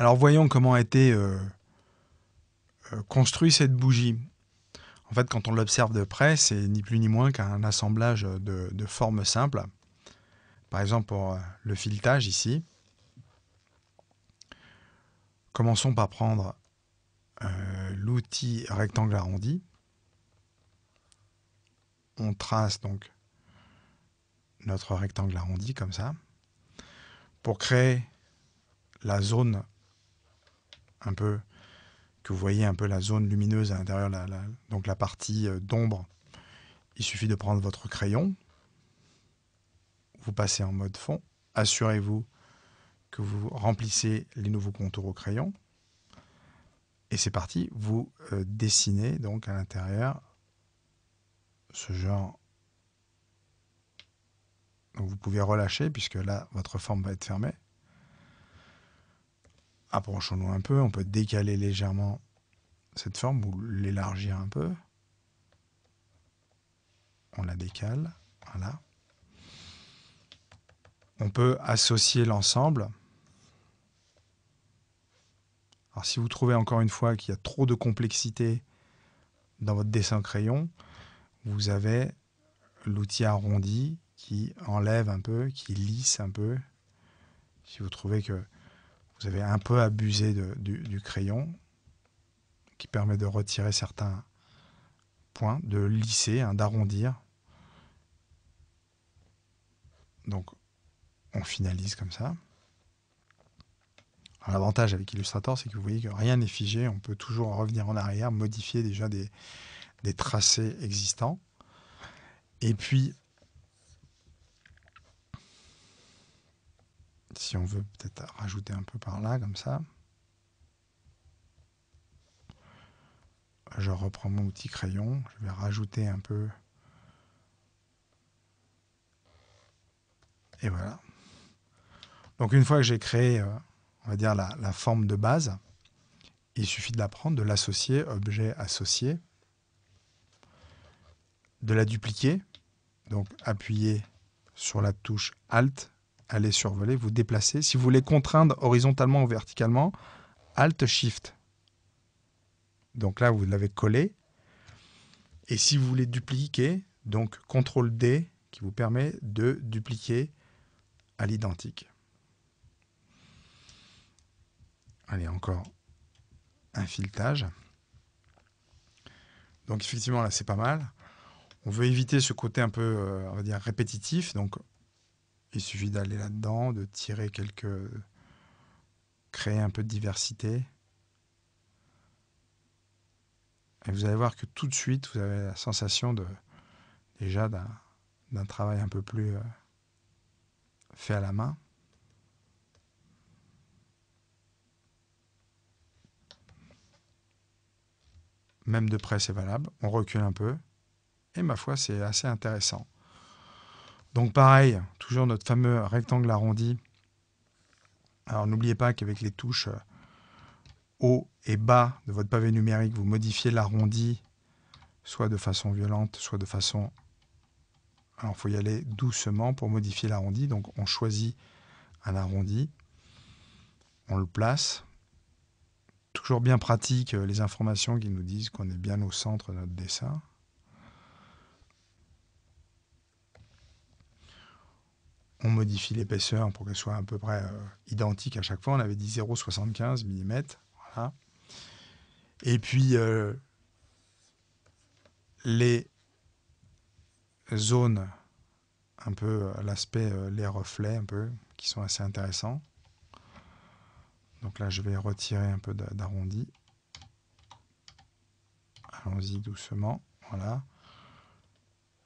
Alors voyons comment a été euh, euh, construite cette bougie. En fait, quand on l'observe de près, c'est ni plus ni moins qu'un assemblage de, formes simples. Par exemple, pour euh, le filetage ici, commençons par prendre l'outil rectangle arrondi. On trace donc notre rectangle arrondi comme ça. Pour créer la zone un peu, que vous voyez un peu la zone lumineuse à l'intérieur, la, donc la partie euh, d'ombre, il suffit de prendre votre crayon, vous passez en mode fond, assurez-vous que vous remplissez les nouveaux contours au crayon, et c'est parti, vous euh, dessinez donc à l'intérieur ce genre. vous pouvez relâcher puisque là, votre forme va être fermée approchons-nous un peu, on peut décaler légèrement cette forme ou l'élargir un peu. On la décale, voilà. On peut associer l'ensemble. Alors si vous trouvez encore une fois qu'il y a trop de complexité dans votre dessin crayon, vous avez l'outil arrondi qui enlève un peu, qui lisse un peu. Si vous trouvez que vous avez un peu abusé du, crayon, qui permet de retirer certains points, de lisser, hein, d'arrondir. Donc, on finalise comme ça. L'avantage avec Illustrator, c'est que vous voyez que rien n'est figé, on peut toujours revenir en arrière, modifier déjà des, des tracés existants. Et puis, si on veut peut-être rajouter un peu par là, comme ça. Je reprends mon outil crayon, je vais rajouter un peu. Et voilà. Donc une fois que j'ai créé, euh, on va dire, la, la forme de base, il suffit de la prendre, de l'associer, objet associé, de la dupliquer, donc appuyer sur la touche Alt allez survoler, vous déplacer. Si vous voulez contraindre horizontalement ou verticalement, Alt Shift. Donc là, vous l'avez collé. Et si vous voulez dupliquer, donc CTRL D qui vous permet de dupliquer à l'identique. Allez, encore un filetage. Donc effectivement, là, c'est pas mal. On veut éviter ce côté un peu, euh, va dire, répétitif. Donc il suffit d'aller là-dedans, de tirer quelques. créer un peu de diversité. Et vous allez voir que tout de suite, vous avez la sensation de déjà d'un travail un peu plus euh, fait à la main. Même de près, c'est valable. On recule un peu. Et ma foi, c'est assez intéressant. Donc pareil, toujours notre fameux rectangle arrondi. Alors n'oubliez pas qu'avec les touches euh, haut et bas de votre pavé numérique, vous modifiez l'arrondi soit de façon violente, soit de façon... Alors il faut y aller doucement pour modifier l'arrondi. Donc on choisit un arrondi, on le place. Toujours bien pratique euh, les informations qui nous disent qu'on est bien au centre de notre dessin. on modifie l'épaisseur pour qu'elle soit à peu près euh, identique à chaque fois. On avait dit 0,75 mm. Voilà. Et puis, euh, les zones, un peu euh, l'aspect, les reflets, un peu, qui sont assez intéressants. Donc là, je vais retirer un peu d'arrondi. Allons-y doucement. Voilà.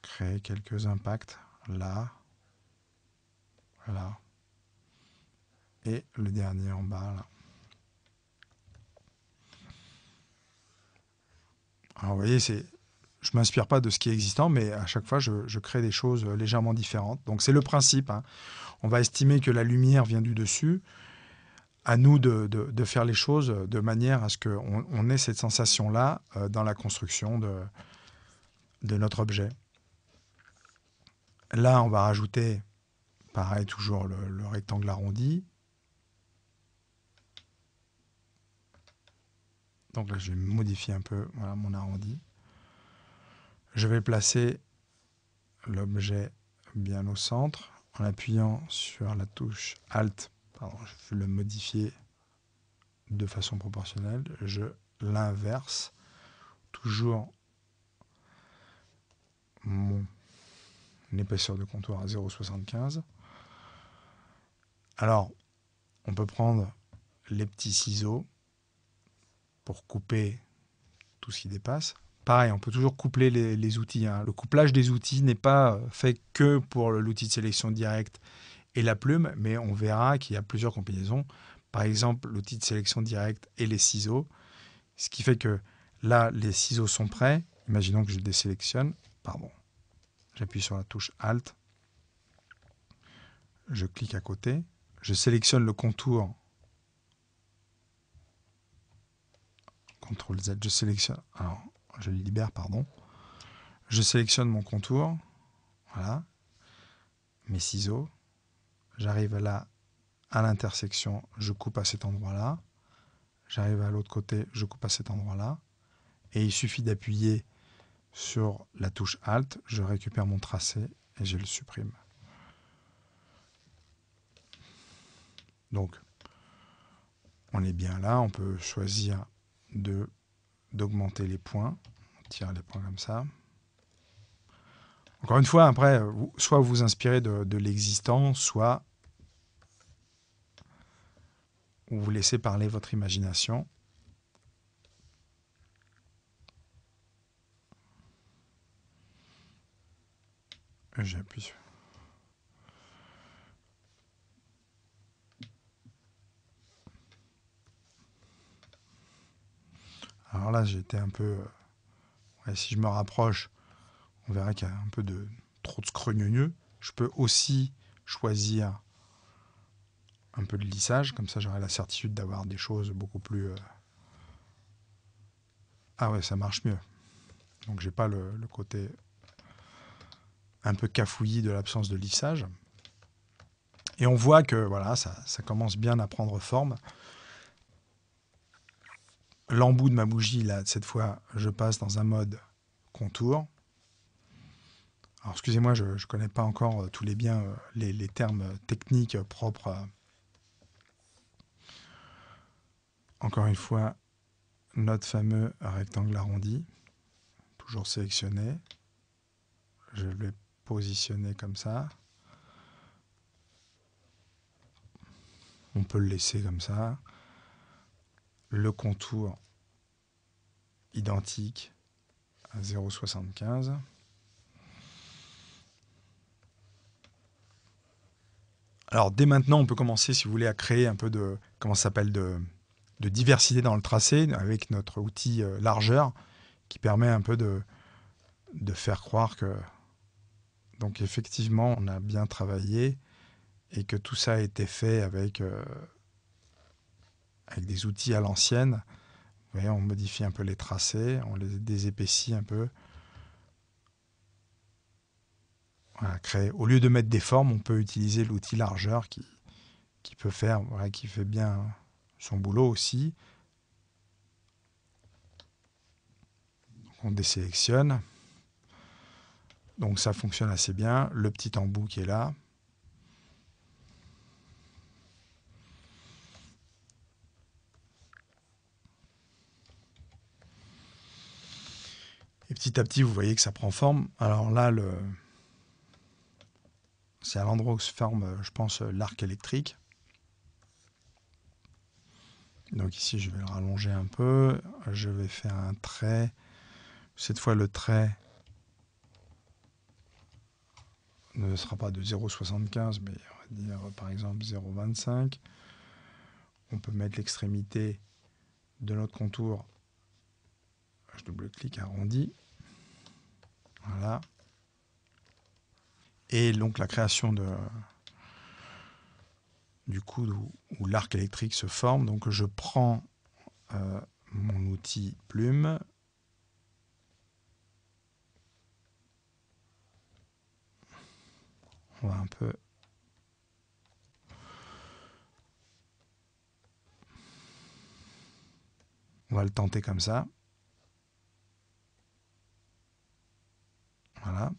Créer quelques impacts là. Voilà. Et le dernier en bas, là. Alors, vous voyez, c'est, je ne m'inspire pas de ce qui est existant, mais à chaque fois, je, crée des choses euh, légèrement différentes. Donc, c'est le principe. Hein. On va estimer que la lumière vient du dessus. À nous de, faire les choses de manière à ce qu'on on ait cette sensation-là euh, dans la construction de, de notre objet. Là, on va rajouter Pareil, toujours le, rectangle arrondi. Donc là, je vais modifier un peu mon arrondi. Je vais placer l'objet bien au centre en appuyant sur la touche Alt. Pardon, je vais le modifier de façon proportionnelle. Je l'inverse. Toujours mon épaisseur de comptoir à 0,75. Alors, on peut prendre les petits ciseaux pour couper tout ce qui dépasse. Pareil, on peut toujours coupler les, outils. Hein. Le couplage des outils n'est pas euh, fait que pour l'outil de sélection directe et la plume, mais on verra qu'il y a plusieurs combinaisons. Par exemple, l'outil de sélection directe et les ciseaux. Ce qui fait que là, les ciseaux sont prêts. Imaginons que je désélectionne. Pardon. J'appuie sur la touche Alt. Je clique à côté je sélectionne le contour. CTRL Z, je sélectionne. Alors, je libère, pardon. Je sélectionne mon contour. Voilà. Mes ciseaux. J'arrive là, à l'intersection, je coupe à cet endroit-là. J'arrive à l'autre côté, je coupe à cet endroit-là. Et il suffit d'appuyer sur la touche Alt, je récupère mon tracé et je le supprime. Donc, on est bien là, on peut choisir d'augmenter les points. On tire les points comme ça. Encore une fois, après, soit vous vous inspirez de, de l'existant, soit vous laissez parler votre imagination. J'appuie Alors là, j'étais un peu. Euh, si je me rapproche, on verra qu'il y a un peu de trop de scrogneux. Je peux aussi choisir un peu de lissage, comme ça j'aurai la certitude d'avoir des choses beaucoup plus. Euh, ah ouais, ça marche mieux. Donc j'ai pas le, côté un peu cafouillé de l'absence de lissage. Et on voit que voilà, ça commence bien à prendre forme l'embout de ma bougie, là, cette fois, je passe dans un mode contour. Alors, excusez-moi, je ne connais pas encore euh, tous les biens, euh, les, les termes euh, techniques propres. Encore une fois, notre fameux rectangle arrondi, toujours sélectionné. Je vais positionner comme ça. On peut le laisser comme ça le contour identique à 0,75. Alors dès maintenant, on peut commencer, si vous voulez, à créer un peu de, comment s'appelle, de, de, diversité dans le tracé avec notre outil euh, largeur qui permet un peu de, de faire croire que, donc effectivement, on a bien travaillé et que tout ça a été fait avec euh, avec des outils à l'ancienne. voyez, on modifie un peu les tracés, on les désépaissit un peu. Au lieu de mettre des formes, on peut utiliser l'outil largeur qui, qui peut faire, qui fait bien son boulot aussi. on désélectionne. Donc ça fonctionne assez bien. Le petit embout qui est là. Et petit à petit, vous voyez que ça prend forme. Alors là, le... c'est à l'endroit où se forme, euh, je pense, euh, l'arc électrique. Donc ici, je vais le rallonger un peu. Je vais faire un trait. Cette fois, le trait ne sera pas de 0,75, mais on va dire par exemple 0,25. On peut mettre l'extrémité de notre contour. Je double-clique arrondi. Voilà. Et donc la création de, du coude où, l'arc électrique se forme. Donc je prends euh, mon outil plume. On va un peu On va le tenter comme ça. Voilà.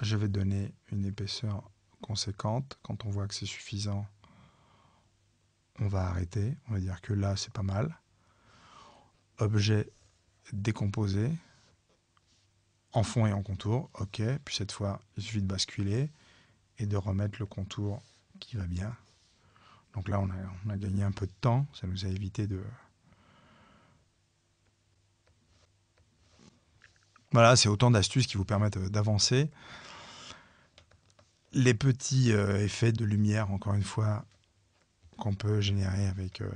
Je vais donner une épaisseur conséquente. Quand on voit que c'est suffisant, on va arrêter. On va dire que là, c'est pas mal. Objet décomposé en fond et en contour. OK. Puis cette fois, il suffit de basculer et de remettre le contour qui va bien. Donc là, on a, on a gagné un peu de temps. Ça nous a évité de, Voilà, c'est autant d'astuces qui vous permettent euh, d'avancer. Les petits euh, effets de lumière, encore une fois, qu'on peut générer avec euh,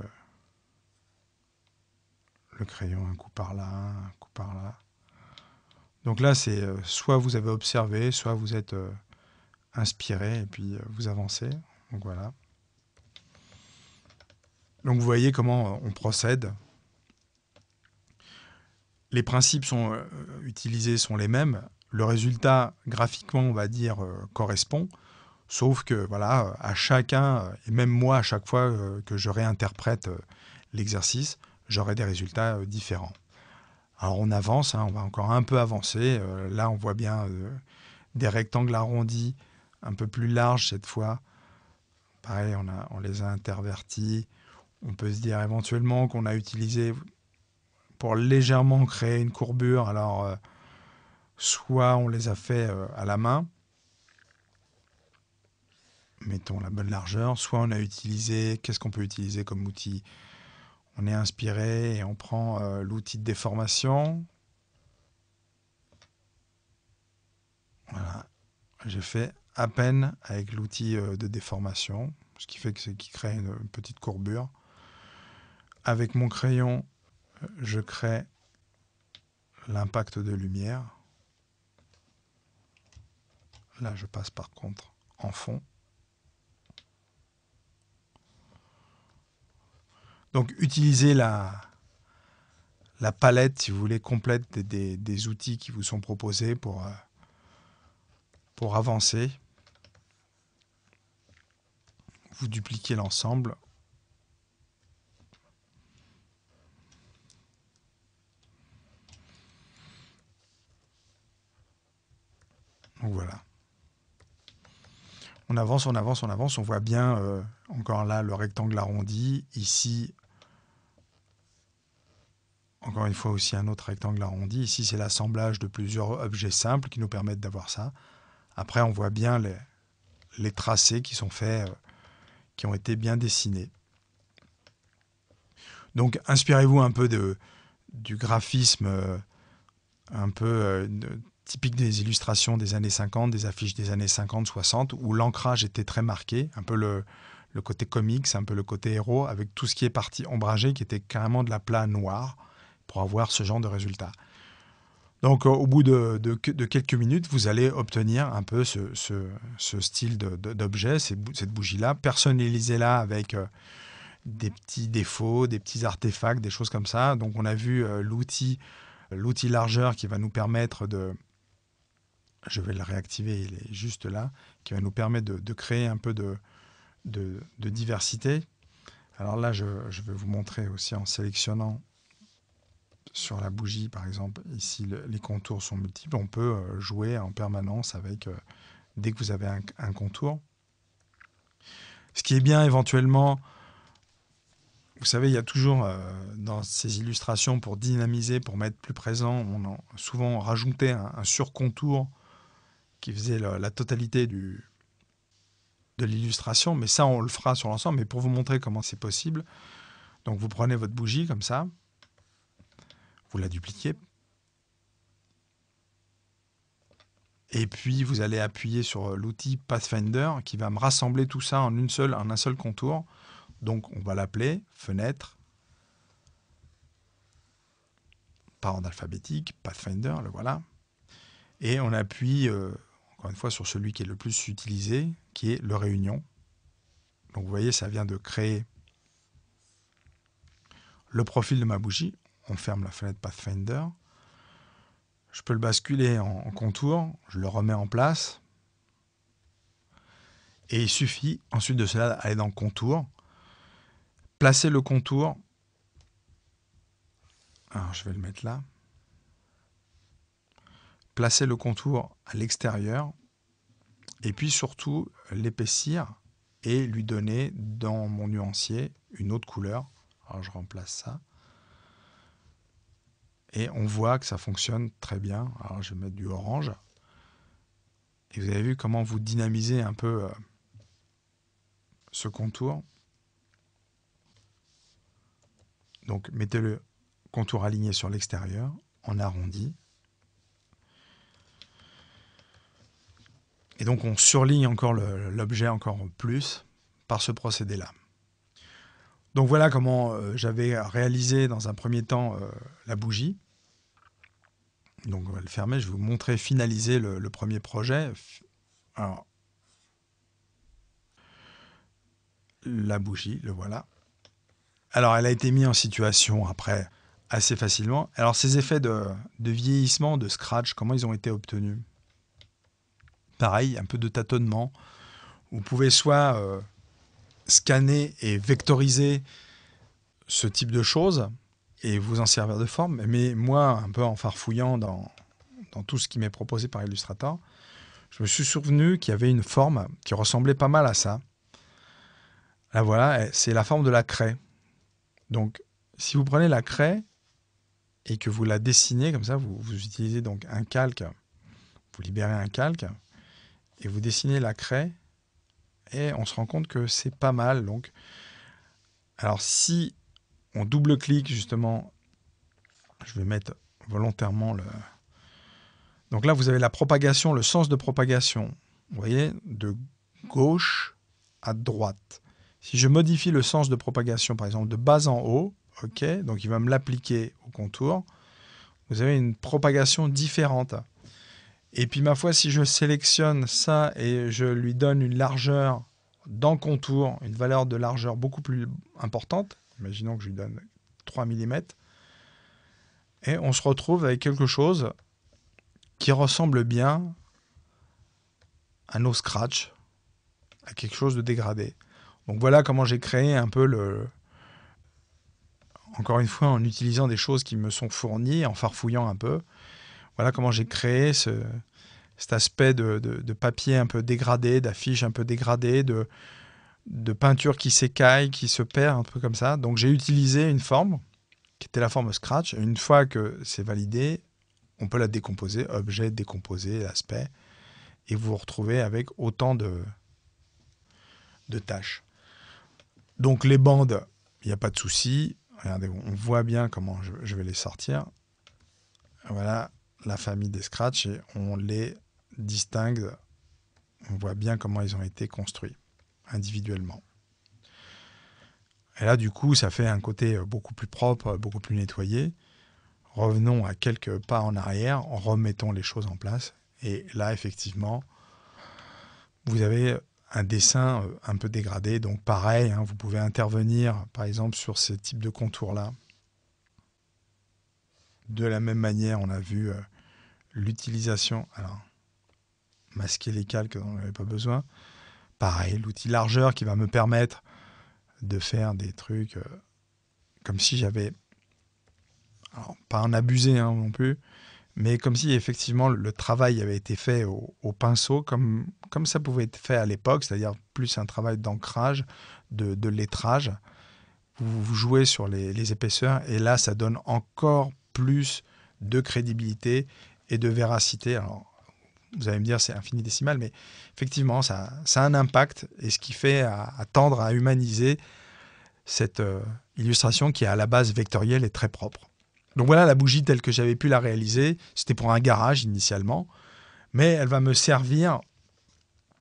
le crayon, un coup par là, un coup par là. Donc là, c'est soit vous avez observé, soit vous êtes inspiré et puis vous avancez. Donc voilà. Donc vous voyez comment on procède les principes euh, utilisés sont les mêmes. Le résultat, graphiquement, on va dire, euh, correspond. Sauf que, voilà, à chacun, euh, et même moi, à chaque fois que je réinterprète l'exercice, j'aurai des résultats différents. Alors, on avance, hein, on va encore un peu avancer. là, on voit bien des rectangles arrondis, un peu plus larges cette fois. Pareil, on, a, on les a intervertis. On peut se dire éventuellement qu'on a utilisé pour légèrement créer une courbure. Alors, euh, soit on les a fait euh, à la main, mettons la bonne largeur, soit on a utilisé, qu'est-ce qu'on peut utiliser comme outil On est inspiré et on prend euh, l'outil de déformation. Voilà, j'ai fait à peine avec l'outil de déformation, ce qui fait que c'est qui crée une petite courbure. Avec mon crayon, je crée l'impact de lumière. Là, je passe par contre en fond. Donc, utilisez la, palette, si vous voulez, complète des, outils qui vous sont proposés pour, euh, pour avancer. Vous dupliquez l'ensemble Donc voilà. On avance, on avance, on avance. On voit bien, euh, encore là, le rectangle arrondi. Ici, encore une fois, aussi un autre rectangle arrondi. Ici, c'est l'assemblage de plusieurs objets simples qui nous permettent d'avoir ça. Après, on voit bien les, tracés qui sont faits, euh, qui ont été bien dessinés. Donc, inspirez-vous un peu de, du graphisme euh, un peu typique des illustrations des années 50, des affiches des années 50, 60, où l'ancrage était très marqué, un peu le, côté comics, un peu le côté héros, avec tout ce qui est parti ombragé, qui était carrément de la plat noire, pour avoir ce genre de résultat. Donc euh, au bout de, quelques minutes, vous allez obtenir un peu ce, style d'objet, cette bougie-là. personnalisée là avec euh, des petits défauts, des petits artefacts, des choses comme ça. Donc on a vu euh, l'outil l'outil largeur qui va nous permettre de, je vais le réactiver, il est juste là, qui va nous permettre de, créer un peu de, de, diversité. Alors là, je, vais vous montrer aussi en sélectionnant sur la bougie, par exemple, ici, les contours sont multiples. On peut euh, jouer en permanence avec, euh, dès que vous avez un, contour. Ce qui est bien éventuellement, vous savez, il y a toujours euh, dans ces illustrations pour dynamiser, pour mettre plus présent, on a souvent rajouté un, un surcontour qui faisait la, totalité du, de l'illustration. Mais ça, on le fera sur l'ensemble. Mais pour vous montrer comment c'est possible, donc vous prenez votre bougie comme ça, vous la dupliquez. Et puis vous allez appuyer sur l'outil Pathfinder qui va me rassembler tout ça en, une seule, en un seul contour. Donc on va l'appeler fenêtre, par ordre alphabétique, Pathfinder, le voilà. Et on appuie euh, encore une fois, sur celui qui est le plus utilisé, qui est le réunion. Donc vous voyez, ça vient de créer le profil de ma bougie. On ferme la fenêtre Pathfinder. Je peux le basculer en contour, je le remets en place. Et il suffit ensuite de cela d'aller dans contour, placer le contour. Alors je vais le mettre là placer le contour à l'extérieur et puis surtout l'épaissir et lui donner dans mon nuancier une autre couleur. Alors je remplace ça. Et on voit que ça fonctionne très bien. Alors je vais mettre du orange. Et vous avez vu comment vous dynamisez un peu euh, ce contour. Donc mettez le contour aligné sur l'extérieur, en arrondi, Et donc on surligne encore l'objet encore plus par ce procédé-là. Donc voilà comment euh, j'avais réalisé dans un premier temps euh, la bougie. Donc on va le fermer, je vais vous montrer finaliser le, premier projet. Alors, la bougie, le voilà. Alors elle a été mise en situation après assez facilement. Alors ces effets de vieillissement, de scratch, comment ils ont été obtenus pareil, un peu de tâtonnement. Vous pouvez soit euh, scanner et vectoriser ce type de choses et vous en servir de forme. Mais moi, un peu en farfouillant dans, tout ce qui m'est proposé par Illustrator, je me suis souvenu qu'il y avait une forme qui ressemblait pas mal à ça. Là voilà, c'est la forme de la craie. Donc, si vous prenez la craie et que vous la dessinez comme ça, vous, vous utilisez donc un calque, vous libérez un calque, et vous dessinez la craie et on se rend compte que c'est pas mal. Donc, alors si on double-clique justement, je vais mettre volontairement le. Donc là, vous avez la propagation, le sens de propagation. Vous voyez, de gauche à droite. Si je modifie le sens de propagation, par exemple, de bas en haut, OK, donc il va me l'appliquer au contour, vous avez une propagation différente. Et puis, ma foi, si je sélectionne ça et je lui donne une largeur dans contour, une valeur de largeur beaucoup plus importante, imaginons que je lui donne 3 mm, et on se retrouve avec quelque chose qui ressemble bien à nos scratch, à quelque chose de dégradé. Donc voilà comment j'ai créé un peu le... Encore une fois, en utilisant des choses qui me sont fournies, en farfouillant un peu, voilà comment j'ai créé cet aspect de, papier un peu dégradé, d'affiche un peu dégradée, de, peinture qui s'écaille, qui se perd, un peu comme ça. Donc j'ai utilisé une forme qui était la forme Scratch. Une fois que c'est validé, on peut la décomposer, objet décomposé, aspect, et vous vous retrouvez avec autant de, tâches. Donc les bandes, il n'y a pas de souci. Regardez, on voit bien comment je, je vais les sortir. Voilà, la famille des scratch et on les distingue. On voit bien comment ils ont été construits individuellement. Et là, du coup, ça fait un côté euh, beaucoup plus propre, euh, beaucoup plus nettoyé. Revenons à quelques pas en arrière, remettons les choses en place. Et là, effectivement, vous avez un dessin euh, un peu dégradé. Donc pareil, hein, vous pouvez intervenir, par exemple, sur ces types de contours-là, de la même manière, on a vu euh, l'utilisation, alors masquer les calques dont on n'avait pas besoin. Pareil, l'outil largeur qui va me permettre de faire des trucs euh, comme si j'avais, alors pas en abuser hein, non plus, mais comme si effectivement le travail avait été fait au, pinceau, comme, comme ça pouvait être fait à l'époque, c'est-à-dire plus un travail d'ancrage, de, lettrage. Vous, jouez sur les, les, épaisseurs, et là, ça donne encore plus de crédibilité et de véracité. Alors, vous allez me dire, c'est infinidécimal, mais effectivement, ça, a un impact et ce qui fait à, à tendre à humaniser cette euh, illustration qui est à la base vectorielle et très propre. Donc voilà la bougie telle que j'avais pu la réaliser. C'était pour un garage initialement, mais elle va me servir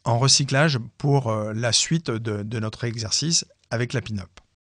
en recyclage pour euh, la suite de notre exercice avec la pin-up.